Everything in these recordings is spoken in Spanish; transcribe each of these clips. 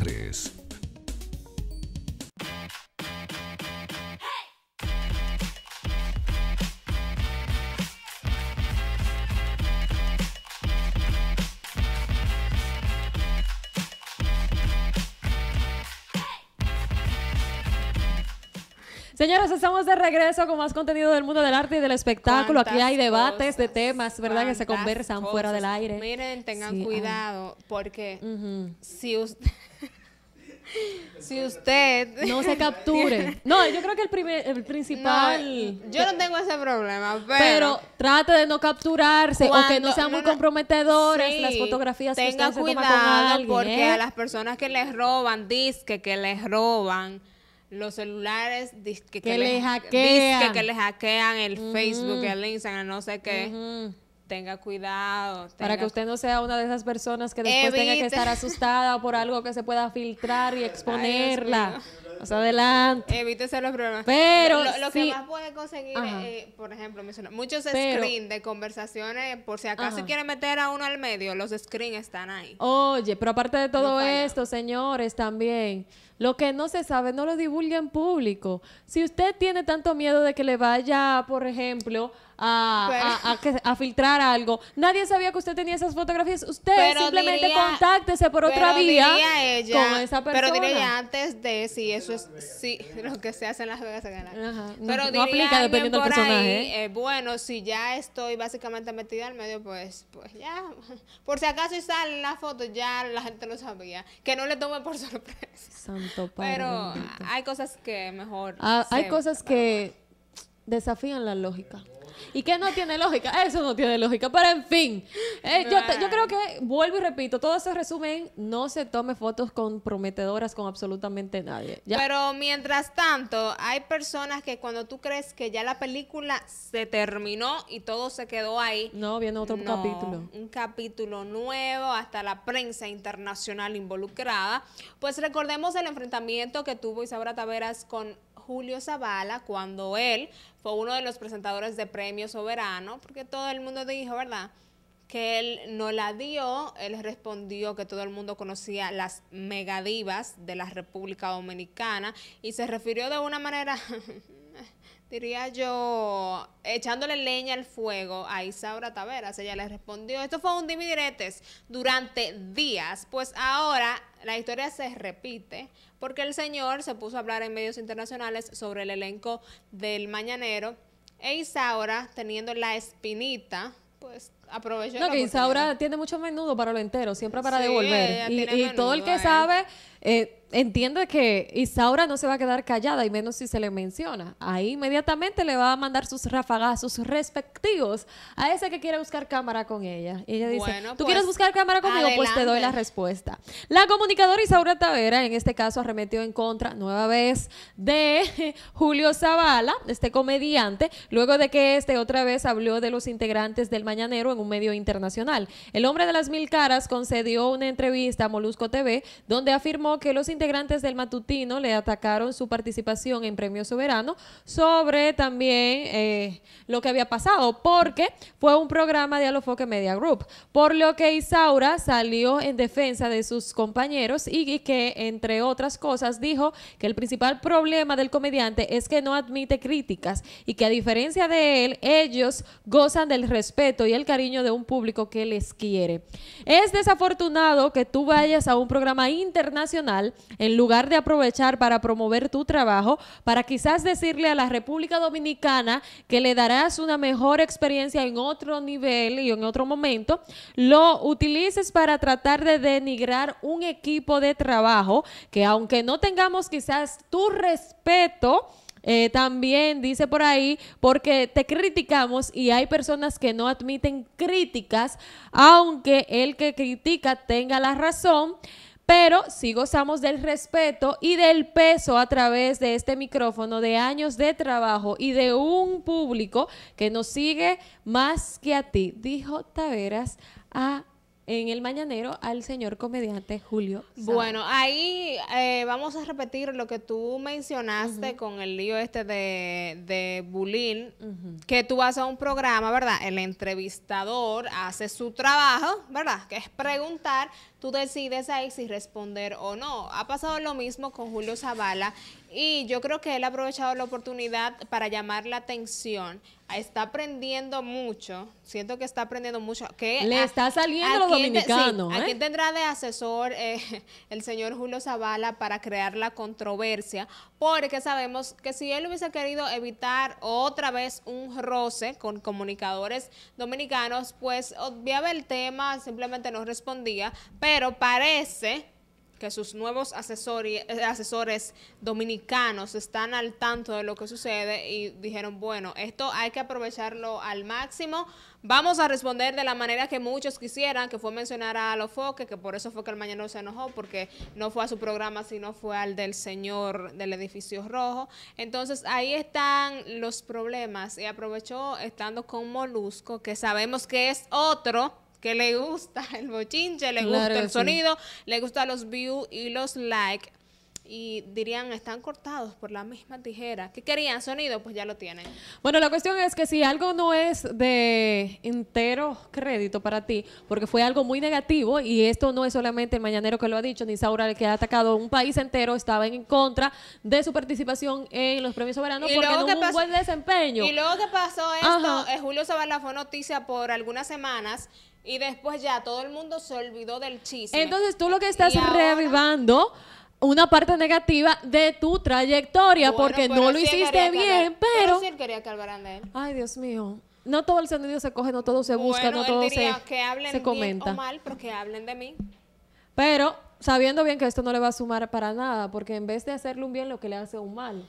3. Señores, estamos de regreso con más contenido del mundo del arte y del espectáculo. Aquí hay debates de temas, ¿verdad? Que se conversan fuera del aire. Miren, tengan ah. cuidado, porque si usted... si usted no se capture. No, yo creo que el primer, el principal. yo no tengo ese problema, pero. Pero trate de no capturarse o que no sean muy comprometedores las fotografías que cuidado, se Porque ¿eh? a las personas que les roban, disque que les roban los celulares que, les hackean. el Facebook, el Instagram, no sé qué tenga cuidado. Para que usted no sea una de esas personas que después tenga que estar asustada por algo que se pueda filtrar y exponerla. o adelante. Evítese los problemas. Pero lo, que más puede conseguir, eh, eh, por ejemplo, muchos screens de conversaciones, por si acaso se quiere meter a uno al medio, los screens están ahí. Oye, pero aparte de todo esto, señores, también lo que no se sabe no lo divulgue en público. Si usted tiene tanto miedo de que le vaya, por ejemplo, a, filtrar algo. Nadie sabía que usted tenía esas fotografías. Usted simplemente contáctese por otra vía con esa persona. Pero diría antes de si eso es si, lo que se hace en Las Vegas se pero no, aplica dependiendo del personaje. ¿eh? Eh, bueno, si ya estoy básicamente metida al medio, pues, pues ya. Por si acaso sale la foto, ya la gente lo sabía. Que no le tome por sorpresa. Pero hay cosas que mejor. Ah, hay cosas que desafían la lógica. ¿Y qué no tiene lógica? Eso no tiene lógica, pero en fin. Eh, yo, creo que, vuelvo y repito, todo ese resumen, no se tome fotos comprometedoras con absolutamente nadie. Pero mientras tanto, hay personas que cuando tú crees que ya la película se terminó y todo se quedó ahí. No, viene otro capítulo. Un capítulo nuevo, hasta la prensa internacional involucrada. Pues recordemos el enfrentamiento que tuvo Isabra Taveras con Julio Zavala cuando él fue uno de los presentadores de Premio Soberano, porque todo el mundo dijo, ¿verdad? que él no la dio, él respondió que todo el mundo conocía las megadivas de la República Dominicana y se refirió de una manera diría yo, echándole leña al fuego a Isaura Taveras. Ella le respondió, esto fue un dimidiretes durante días, pues ahora la historia se repite porque el señor se puso a hablar en medios internacionales sobre el elenco del Mañanero e Isaura, teniendo la espinita, pues aprovechó. No, que Isaura tiene mucho menudo para lo entero, siempre para devolver. Y, todo el que eh. sabe... Eh, entiende que Isaura no se va a quedar callada y menos si se le menciona. Ahí inmediatamente le va a mandar sus rafagazos respectivos a ese que quiere buscar cámara con ella. Y ella dice, ¿tú quieres pues, buscar cámara conmigo? Pues te doy la respuesta. La comunicadora Isaura Tavera en este caso arremetió en contra nueva vez de Julio Zavala, este comediante, luego de que este otra vez habló de los integrantes del Mañanero en un medio internacional. El hombre de las mil caras concedió una entrevista a Molusco TV donde afirmó que los integrantes del matutino le atacaron su participación en Premio Soberano sobre también eh, lo que había pasado, porque fue un programa de Alofoque Media Group, por lo que Isaura salió en defensa de sus compañeros y, y que, entre otras cosas, dijo que el principal problema del comediante es que no admite críticas y que a diferencia de él, ellos gozan del respeto y el cariño de un público que les quiere. Es desafortunado que tú vayas a un programa internacional en lugar de aprovechar para promover tu trabajo, para quizás decirle a la República Dominicana que le darás una mejor experiencia en otro nivel y en otro momento, lo utilices para tratar de denigrar un equipo de trabajo que aunque no tengamos quizás tu respeto, eh, también dice por ahí, porque te criticamos y hay personas que no admiten críticas, aunque el que critica tenga la razón pero sí gozamos del respeto y del peso a través de este micrófono de años de trabajo y de un público que nos sigue más que a ti, dijo Taveras a en el mañanero al señor comediante Julio. Bueno, ahí eh, vamos a repetir lo que tú mencionaste con el lío este de, de Bulín, que tú vas a un programa, ¿verdad? El entrevistador hace su trabajo, ¿verdad? Que es preguntar, tú decides ahí si responder o no. Ha pasado lo mismo con Julio Zavala y yo creo que él ha aprovechado la oportunidad para llamar la atención está aprendiendo mucho, siento que está aprendiendo mucho. Le está saliendo a los dominicanos. ¿eh? tendrá de asesor eh, el señor Julio Zavala para crear la controversia? Porque sabemos que si él hubiese querido evitar otra vez un roce con comunicadores dominicanos, pues obviaba el tema, simplemente no respondía, pero parece que sus nuevos asesores, eh, asesores dominicanos están al tanto de lo que sucede y dijeron, bueno, esto hay que aprovecharlo al máximo. Vamos a responder de la manera que muchos quisieran, que fue mencionar a Alofoque, que por eso fue que el mañana se enojó, porque no fue a su programa, sino fue al del señor del edificio rojo. Entonces ahí están los problemas y aprovechó estando con Molusco, que sabemos que es otro que le gusta el bochinche, le gusta el sonido, le gusta los views y los likes. Y dirían, están cortados por la misma tijera. ¿Qué querían? Sonido, pues ya lo tienen. Bueno, la cuestión es que si algo no es de entero crédito para ti, porque fue algo muy negativo, y esto no es solamente el mañanero que lo ha dicho, ni Saura el que ha atacado un país entero, estaba en contra de su participación en los premios soberanos porque no un buen desempeño. Y luego que pasó esto, Julio Sabala fue noticia por algunas semanas y después ya todo el mundo se olvidó del chisme. Entonces tú lo que estás revivando una parte negativa de tu trayectoria porque no lo hiciste bien, pero... quería que Ay, Dios mío. No todo el sentido se coge, no todo se busca, no todo se, que hablen se comenta. mal, pero que hablen de mí. Pero sabiendo bien que esto no le va a sumar para nada, porque en vez de hacerle un bien, lo que le hace un mal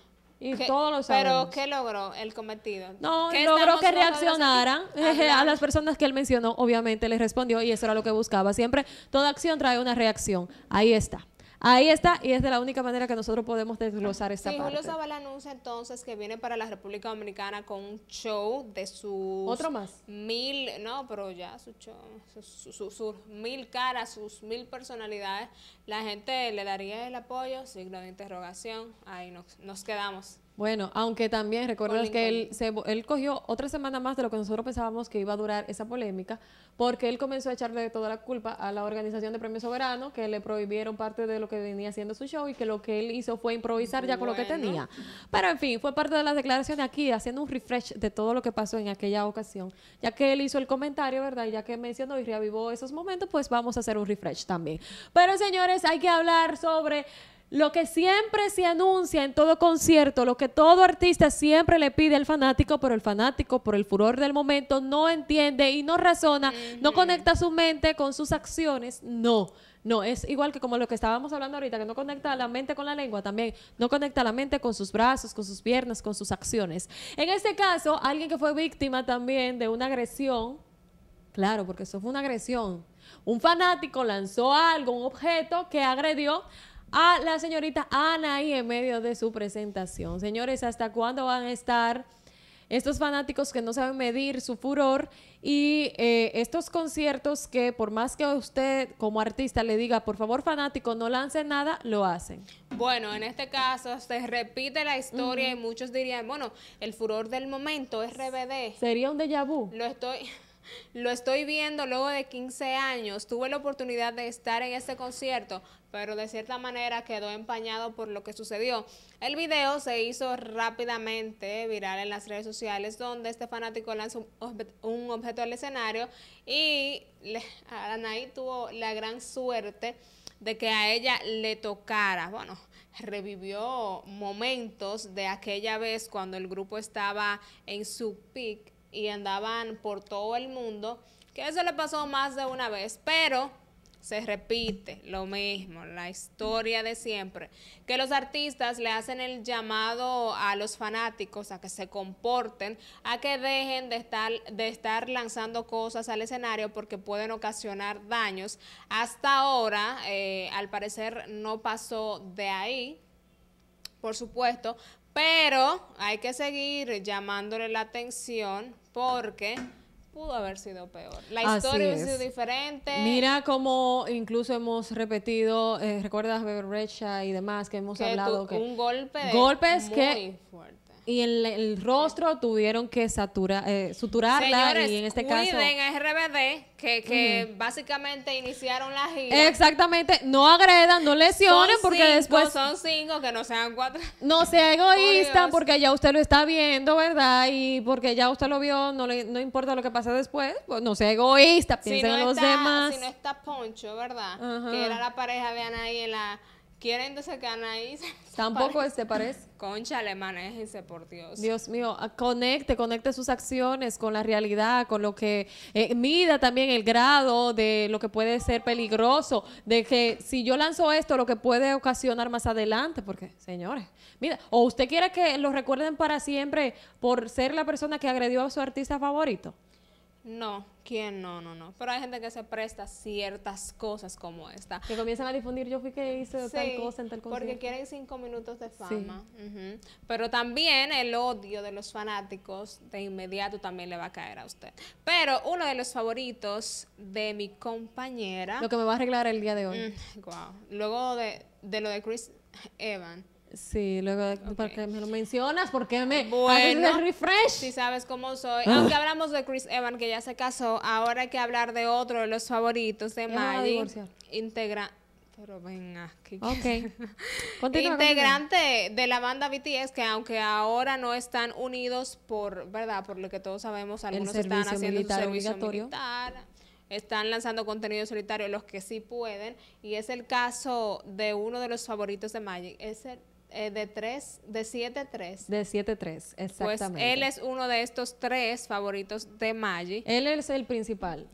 todos lo sabemos. ¿Pero qué logró el cometido? No, logró que reaccionaran eh, a las personas que él mencionó, obviamente le respondió y eso era lo que buscaba. Siempre toda acción trae una reacción. Ahí está. Ahí está, y es de la única manera que nosotros podemos desglosar esta sí, parte. Julio anuncia entonces que viene para la República Dominicana con un show de sus... ¿Otro más? Mil, no, pero ya, su show, sus mil caras, sus mil personalidades. La gente le daría el apoyo, signo de interrogación, ahí nos quedamos. Bueno, aunque también recuerden que él, él cogió otra semana más de lo que nosotros pensábamos que iba a durar esa polémica, porque él comenzó a echarle toda la culpa a la organización de Premio Soberano, que le prohibieron parte de lo que venía haciendo su show y que lo que él hizo fue improvisar ya con lo que tenía. Pero en fin, fue parte de las declaraciones aquí, haciendo un refresh de todo lo que pasó en aquella ocasión, ya que él hizo el comentario, ¿verdad? Y Ya que mencionó y reavivó esos momentos, pues vamos a hacer un refresh también. Pero señores, hay que hablar sobre lo que siempre se anuncia en todo concierto, lo que todo artista siempre le pide al fanático, pero el fanático, por el furor del momento, no entiende y no razona, no conecta su mente con sus acciones, no. No, es igual que como lo que estábamos hablando ahorita, que no conecta la mente con la lengua también, no conecta la mente con sus brazos, con sus piernas, con sus acciones. En este caso, alguien que fue víctima también de una agresión, claro, porque eso fue una agresión, un fanático lanzó algo, un objeto que agredió a la señorita ana y en medio de su presentación. Señores, ¿hasta cuándo van a estar estos fanáticos que no saben medir su furor y eh, estos conciertos que por más que usted como artista le diga, por favor fanático, no lance nada, lo hacen? Bueno, en este caso se repite la historia y muchos dirían, bueno, el furor del momento es RBD. Sería un déjà vu. Lo estoy lo estoy viendo luego de 15 años, tuve la oportunidad de estar en este concierto, pero de cierta manera quedó empañado por lo que sucedió. El video se hizo rápidamente viral en las redes sociales donde este fanático lanzó un, objeto al escenario y Anaí tuvo la gran suerte de que a ella le tocara. Bueno, revivió momentos de aquella vez cuando el grupo estaba en su peak y andaban por todo el mundo, que eso le pasó más de una vez, pero se repite lo mismo, la historia de siempre, que los artistas le hacen el llamado a los fanáticos a que se comporten, a que dejen de estar, de estar lanzando cosas al escenario porque pueden ocasionar daños. Hasta ahora, eh, al parecer, no pasó de ahí, por supuesto, pero hay que seguir llamándole la atención porque pudo haber sido peor. La historia hubiese sido diferente. Mira cómo incluso hemos repetido, eh, recuerdas Beber Recha y demás que hemos hablado. Que un golpe. Golpes muy que y el, rostro tuvieron que satura, eh, suturarla y en este caso... a RBD que, básicamente iniciaron la gira. Exactamente, no agredan, no lesionen porque después... Son cinco, que no sean cuatro. No sea egoísta porque ya usted lo está viendo, ¿verdad? Y porque ya usted lo vio, no, le, no importa lo que pase después, pues no sea egoísta, piensen en los demás. Si no está Poncho, ¿verdad? Que era la pareja de ahí en la Quieren entonces que Tampoco se este, parece. Concha, manéjense, por Dios. Dios mío, ah, conecte, conecte sus acciones con la realidad, con lo que. Eh, mida también el grado de lo que puede ser peligroso, de que si yo lanzo esto, lo que puede ocasionar más adelante, porque, señores, mira, o usted quiere que lo recuerden para siempre por ser la persona que agredió a su artista favorito. No, ¿quién no? No, no. Pero hay gente que se presta ciertas cosas como esta. Que comienzan a difundir, yo fui que hice tal cosa en tal cosa. Porque quieren cinco minutos de fama. Pero también el odio de los fanáticos de inmediato también le va a caer a usted. Pero uno de los favoritos de mi compañera. Lo que me va a arreglar el día de hoy. Mm, Luego de, de lo de Chris Evan. Sí, luego ¿por qué me lo mencionas, porque me bueno, refresh. si sabes cómo soy. Ah. Aunque hablamos de Chris Evans, que ya se casó, ahora hay que hablar de otro de los favoritos de ah, Magic. Integra. Pero venga, que okay. Integrante de la banda BTS, que aunque ahora no están unidos por, ¿verdad? Por lo que todos sabemos, algunos están haciendo su servicio militar están lanzando contenido solitario los que sí pueden y es el caso de uno de los favoritos de Magic, es el eh, de 3, de 7 3. De 7 3, exactamente. Pues él es uno de estos 3 favoritos de Maggie. Él es el principal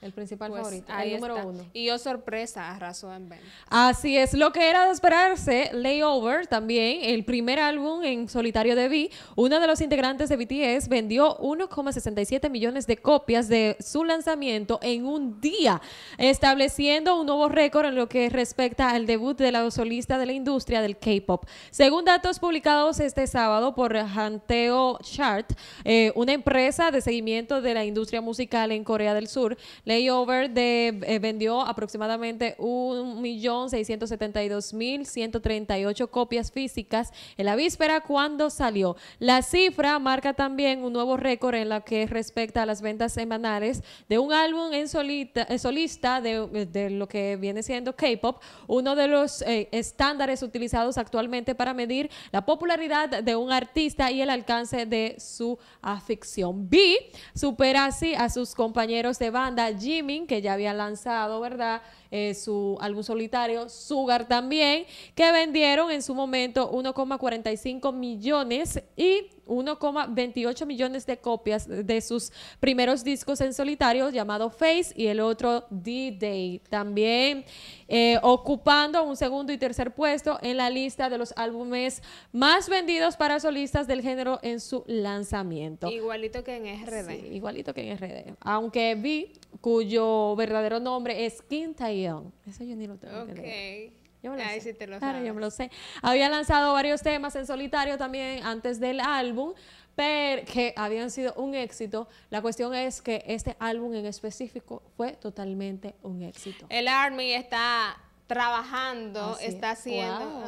el principal pues el número uno. Y yo sorpresa arrasó en Así es, lo que era de esperarse, Layover también, el primer álbum en solitario de V, uno de los integrantes de BTS vendió 1,67 millones de copias de su lanzamiento en un día, estableciendo un nuevo récord en lo que respecta al debut de la solista de la industria del K-pop. Según datos publicados este sábado por Hanteo Chart, eh, una empresa de seguimiento de la industria musical en Corea del Sur, Layover de, eh, vendió aproximadamente 1.672.138 copias físicas en la víspera cuando salió. La cifra marca también un nuevo récord en lo que respecta a las ventas semanales de un álbum en solista de, lo que viene siendo K-Pop, uno de los eh, estándares utilizados actualmente para medir la popularidad de un artista y el alcance de su afición. B supera así a sus compañeros de banda. Jimin, que ya había lanzado, ¿verdad? Eh, su álbum solitario, Sugar también, que vendieron en su momento 1,45 millones y 1,28 millones de copias de sus primeros discos en solitario llamado Face y el otro D-Day. También eh, ocupando un segundo y tercer puesto en la lista de los álbumes más vendidos para solistas del género en su lanzamiento. Igualito que en RD. igualito que en RD. Aunque vi cuyo verdadero nombre es Kim Taeyong. Eso yo ni lo tengo okay. Yo me lo sé. claro, yo me lo sé. Había lanzado varios temas en solitario también antes del álbum, pero que habían sido un éxito. La cuestión es que este álbum en específico fue totalmente un éxito. El Army está trabajando, está haciendo.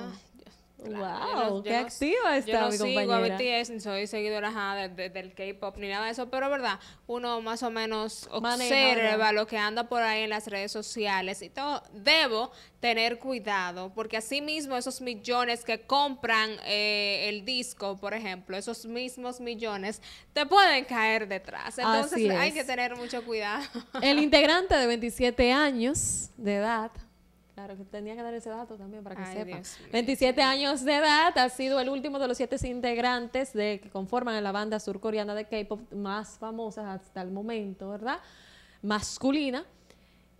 ¡Wow! ¡Qué activa está yo no sigo a BTS, soy seguidora del K-pop ni nada de eso, pero verdad, uno más o menos observa lo que anda por ahí en las redes sociales y todo. Debo tener cuidado, porque así mismo esos millones que compran eh, el disco, por ejemplo, esos mismos millones, te pueden caer detrás. Entonces hay que tener mucho cuidado. El integrante de 27 años de edad Claro, que tenía que dar ese dato también para que sepan. 27 años de edad, ha sido el último de los siete integrantes de, que conforman la banda surcoreana de K-pop más famosa hasta el momento, ¿verdad? Masculina.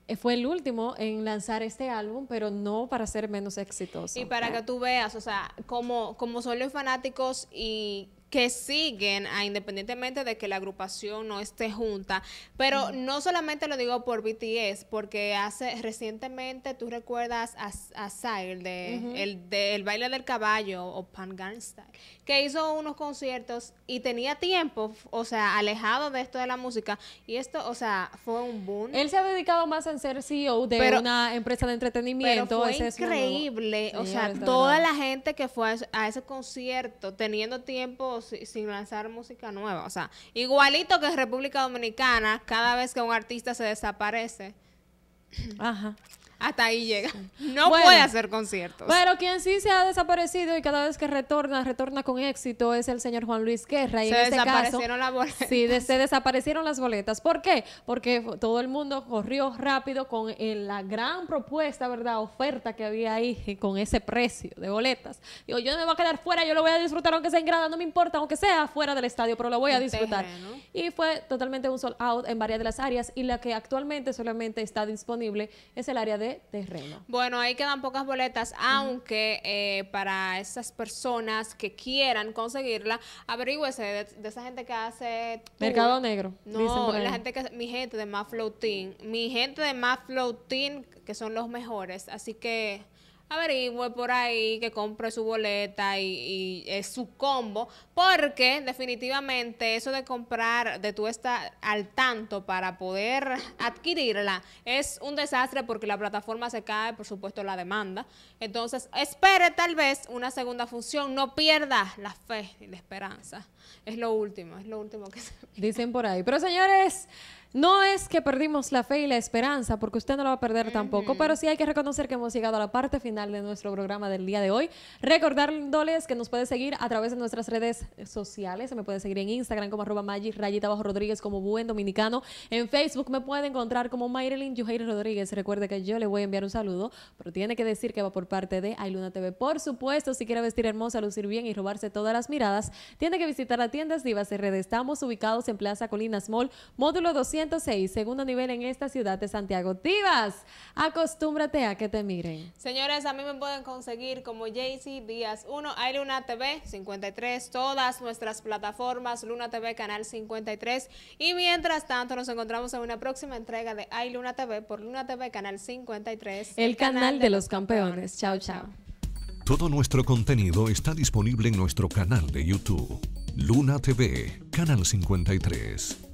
Eh, fue el último en lanzar este álbum, pero no para ser menos exitoso. Y para que tú veas, o sea, como, como son los fanáticos y que siguen independientemente de que la agrupación no esté junta. Pero no solamente lo digo por BTS, porque hace recientemente tú recuerdas a, a de, el, de el baile del caballo o Pan Style, que hizo unos conciertos y tenía tiempo, o sea, alejado de esto de la música. Y esto, o sea, fue un boom. Él se ha dedicado más a ser CEO de una empresa de entretenimiento. Pero fue increíble, o sea, toda la gente que fue a a ese concierto teniendo tiempo sin lanzar música nueva. O sea, igualito que en República Dominicana, cada vez que un artista se desaparece, Ajá hasta ahí llega. No puede hacer conciertos. Pero quien sí se ha desaparecido y cada vez que retorna, retorna con éxito es el señor Juan Luis Guerra. Y se este desaparecieron las boletas. Sí, se desaparecieron las boletas. ¿Por qué? Porque todo el mundo corrió rápido con eh, la gran propuesta, ¿verdad? Oferta que había ahí eh, con ese precio de boletas. Digo, yo no me voy a quedar fuera, yo lo voy a disfrutar aunque sea en grada, no me importa, aunque sea fuera del estadio, pero lo voy a disfrutar. Y fue totalmente un sold out en varias de las áreas y la que actualmente solamente está disponible es el área de terreno. Bueno, ahí quedan pocas boletas, aunque eh, para esas personas que quieran conseguirla, averígüese de, esa gente que hace... Mercado Negro. No, la gente que... Mi gente de Más Floating. Mi gente de Más Floating, que son los mejores. Así que averigüe por ahí, que compre su boleta y, su combo, porque definitivamente eso de comprar, de tú estar al tanto para poder adquirirla, es un desastre porque la plataforma se cae, por supuesto, la demanda. Entonces, espere tal vez una segunda función, no pierda la fe y la esperanza. Es lo último, es lo último que Dicen por ahí. Pero señores, no es que perdimos la fe y la esperanza, porque usted no lo va a perder tampoco, pero sí hay que reconocer que hemos llegado a la parte final de nuestro programa del día de hoy. Recordándoles que nos puede seguir a través de nuestras redes sociales. Se me puede seguir en Instagram como arroba rayita bajo Rodríguez como buen dominicano. En Facebook me puede encontrar como Mayrelin Yuheir Rodríguez. Recuerde que yo le voy a enviar un saludo, pero tiene que decir que va por parte de Ailuna TV. Por supuesto, si quiere vestir hermosa, lucir bien y robarse todas las miradas, tiene que visitar a la tienda Divas Red Estamos ubicados en Plaza Colinas Mall, módulo 206, segundo nivel en esta ciudad de Santiago. Divas, acostúmbrate a que te miren. Señores, a mí me pueden conseguir como Jaycee Díaz 1, hay Luna TV 53, todas nuestras plataformas, Luna TV Canal 53. Y mientras tanto, nos encontramos en una próxima entrega de Hay TV por Luna TV Canal 53. El, canal, de los campeones. Chao, chao. Todo nuestro contenido está disponible en nuestro canal de YouTube. Luna TV, Canal 53.